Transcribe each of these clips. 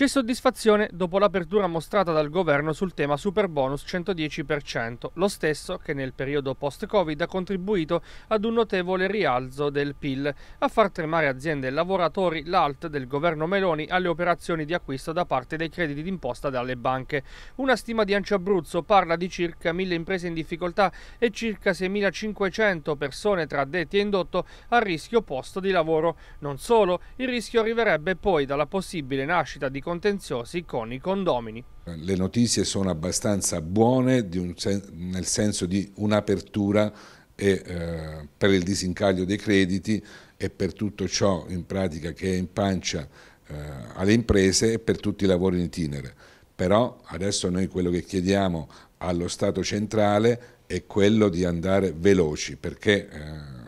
C'è soddisfazione dopo l'apertura mostrata dal governo sul tema super bonus 110%, lo stesso che nel periodo post-Covid ha contribuito ad un notevole rialzo del PIL, a far tremare aziende e lavoratori l'alt del governo Meloni alle operazioni di acquisto da parte dei crediti d'imposta dalle banche. Una stima di Anci Abruzzo parla di circa 1000 imprese in difficoltà e circa 6500 persone tra detti e indotto a rischio posto di lavoro. Non solo, il rischio arriverebbe poi dalla possibile nascita di contenziosi con i condomini. Le notizie sono abbastanza buone sen nel senso di un'apertura eh, per il disincaglio dei crediti e per tutto ciò in pratica che è in pancia eh, alle imprese e per tutti i lavori in itinere. Però adesso noi quello che chiediamo allo Stato centrale è quello di andare veloci perché eh,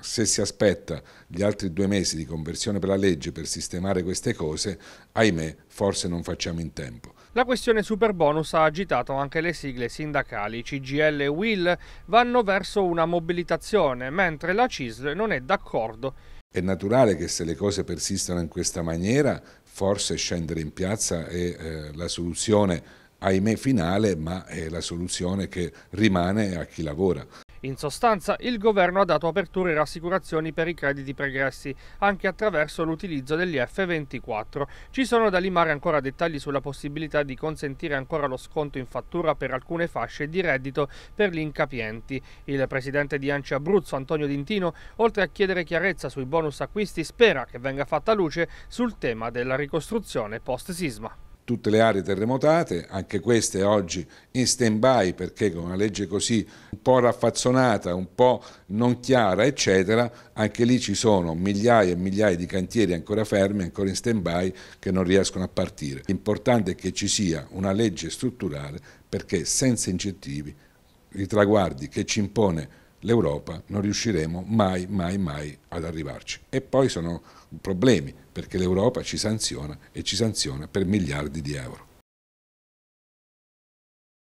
se si aspetta gli altri due mesi di conversione per la legge per sistemare queste cose, ahimè, forse non facciamo in tempo. La questione super bonus ha agitato anche le sigle sindacali. CGL e Will vanno verso una mobilitazione, mentre la CISL non è d'accordo. È naturale che se le cose persistono in questa maniera, forse scendere in piazza è eh, la soluzione ahimè finale, ma è la soluzione che rimane a chi lavora. In sostanza, il governo ha dato aperture e rassicurazioni per i crediti pregressi, anche attraverso l'utilizzo degli F24. Ci sono da limare ancora dettagli sulla possibilità di consentire ancora lo sconto in fattura per alcune fasce di reddito per gli incapienti. Il presidente di Anci Abruzzo, Antonio Dintino, oltre a chiedere chiarezza sui bonus acquisti, spera che venga fatta luce sul tema della ricostruzione post-sisma tutte le aree terremotate, anche queste oggi in stand-by perché con una legge così un po' raffazzonata, un po' non chiara, eccetera, anche lì ci sono migliaia e migliaia di cantieri ancora fermi, ancora in stand-by, che non riescono a partire. L'importante è che ci sia una legge strutturale perché senza incentivi i traguardi che ci impone l'Europa non riusciremo mai, mai, mai ad arrivarci. E poi sono problemi perché l'Europa ci sanziona e ci sanziona per miliardi di euro.